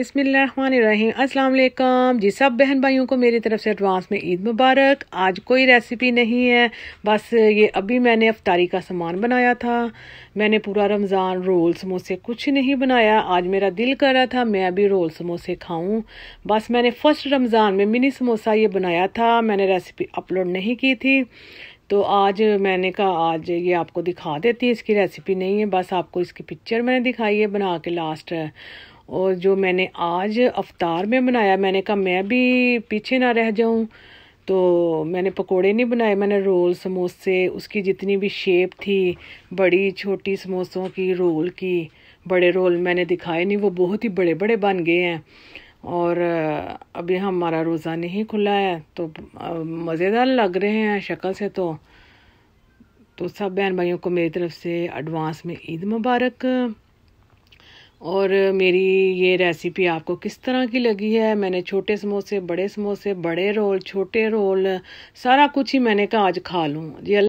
अस्सलाम वालेकुम जी सब बहन भाइयों को मेरी तरफ से एडवांस में ईद मुबारक आज कोई रेसिपी नहीं है बस ये अभी मैंने अफ्तारी का सामान बनाया था मैंने पूरा रमज़ान रोल समोसे कुछ नहीं बनाया आज मेरा दिल कर रहा था मैं अभी रोल समोसे खाऊं बस मैंने फ़र्स्ट रमज़ान में मिनी समोसा ये बनाया था मैंने रेसिपी अपलोड नहीं की थी तो आज मैंने कहा आज ये आपको दिखा देती है इसकी रेसिपी नहीं है बस आपको इसकी पिक्चर मैंने दिखाई है बना के लास्ट और जो मैंने आज अवतार में बनाया मैंने कहा मैं भी पीछे ना रह जाऊं तो मैंने पकोड़े नहीं बनाए मैंने रोल समोसे उसकी जितनी भी शेप थी बड़ी छोटी समोसों की रोल की बड़े रोल मैंने दिखाए नहीं वो बहुत ही बड़े बड़े बन गए हैं और अभी हमारा रोज़ा नहीं खुला है तो मज़ेदार लग रहे हैं शक्ल से तो तो सब बहन भाइयों को मेरी तरफ से एडवांस में ईद मुबारक और मेरी ये रेसिपी आपको किस तरह की लगी है मैंने छोटे समोसे बड़े समोसे बड़े रोल छोटे रोल सारा कुछ ही मैंने कहा आज खा लूँ ये